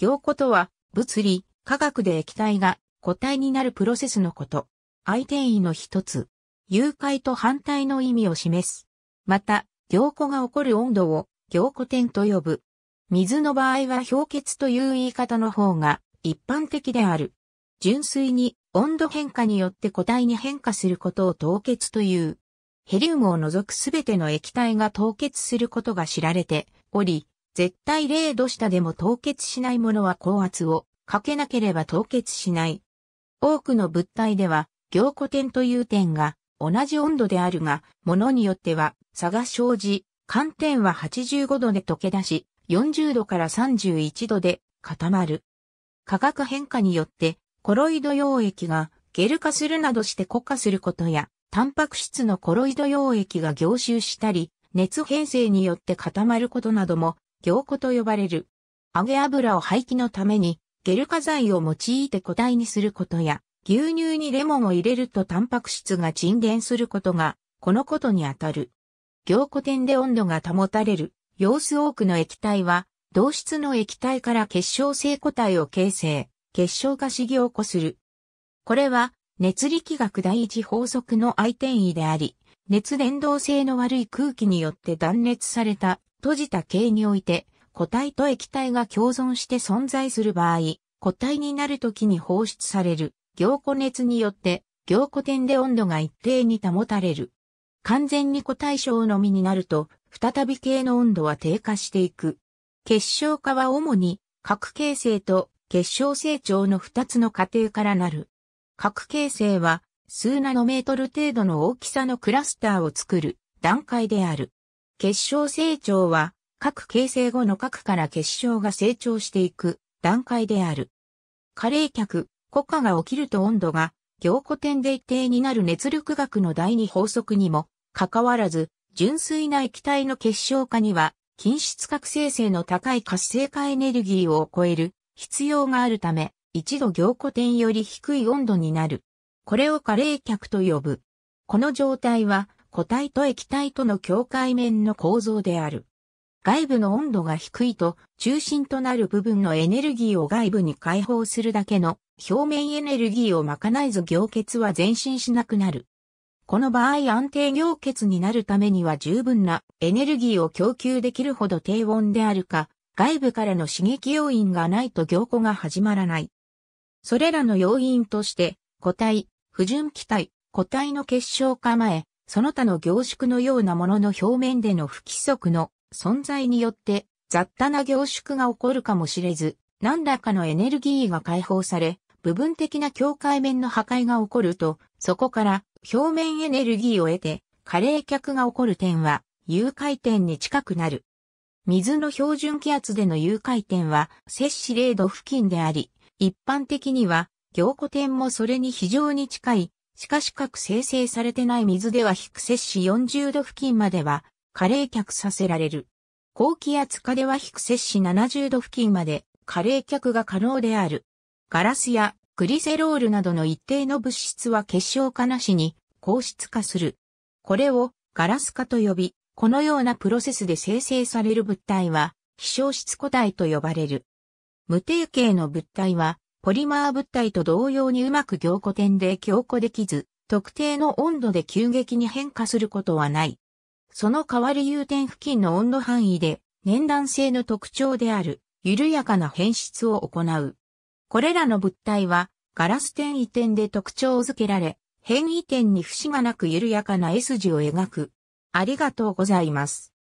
凝固とは、物理、化学で液体が固体になるプロセスのこと。相転移の一つ。誘拐と反対の意味を示す。また、凝固が起こる温度を凝固点と呼ぶ。水の場合は氷結という言い方の方が一般的である。純粋に温度変化によって固体に変化することを凍結という。ヘリウムを除くすべての液体が凍結することが知られており、絶対0度下でも凍結しないものは高圧をかけなければ凍結しない。多くの物体では、凝固点という点が同じ温度であるが、ものによっては差が生じ、寒天は85度で溶け出し、40度から31度で固まる。化学変化によって、コロイド溶液がゲル化するなどして固化することや、タンパク質のコロイド溶液が凝集したり、熱変性によって固まることなども凝固と呼ばれる。揚げ油を廃棄のために、ゲル化剤を用いて固体にすることや、牛乳にレモンを入れるとタンパク質が沈殿することが、このことにあたる。凝固点で温度が保たれる、様子多くの液体は、同質の液体から結晶性固体を形成、結晶化し凝固する。これは、熱力学第一法則の相転位であり、熱伝導性の悪い空気によって断熱された閉じた形において、固体と液体が共存して存在する場合、固体になるときに放出される凝固熱によって凝固点で温度が一定に保たれる。完全に固体症のみになると、再び系の温度は低下していく。結晶化は主に核形成と結晶成長の2つの過程からなる。核形成は数ナノメートル程度の大きさのクラスターを作る段階である。結晶成長は、各形成後の核から結晶が成長していく段階である。加冷却、固化が起きると温度が凝固点で一定になる熱力学の第二法則にも、かかわらず、純粋な液体の結晶化には、均質覚醒性の高い活性化エネルギーを超える必要があるため、一度凝固点より低い温度になる。これを加冷却と呼ぶ。この状態は、固体と液体との境界面の構造である。外部の温度が低いと、中心となる部分のエネルギーを外部に解放するだけの表面エネルギーを賄えず凝結は前進しなくなる。この場合安定凝結になるためには十分なエネルギーを供給できるほど低温であるか、外部からの刺激要因がないと凝固が始まらない。それらの要因として、固体、不純気体、固体の結晶化前、その他の凝縮のようなものの表面での不規則の存在によって雑多な凝縮が起こるかもしれず、何らかのエネルギーが解放され、部分的な境界面の破壊が起こると、そこから表面エネルギーを得て、過冷却が起こる点は、融解点に近くなる。水の標準気圧での融解点は、摂氏0度付近であり、一般的には、凝固点もそれに非常に近いしかし各生成されてない水では低摂氏40度付近までは、過冷却させられる。高気圧下では低摂氏70度付近まで、過冷却が可能である。ガラスやグリセロールなどの一定の物質は結晶化なしに、硬質化する。これをガラス化と呼び、このようなプロセスで生成される物体は、希少質固体と呼ばれる。無定型の物体は、ポリマー物体と同様にうまく凝固点で強固できず、特定の温度で急激に変化することはない。その代わり融点付近の温度範囲で、粘弾性の特徴である、緩やかな変質を行う。これらの物体は、ガラス点移点で特徴付けられ、変異点に節がなく緩やかな S 字を描く。ありがとうございます。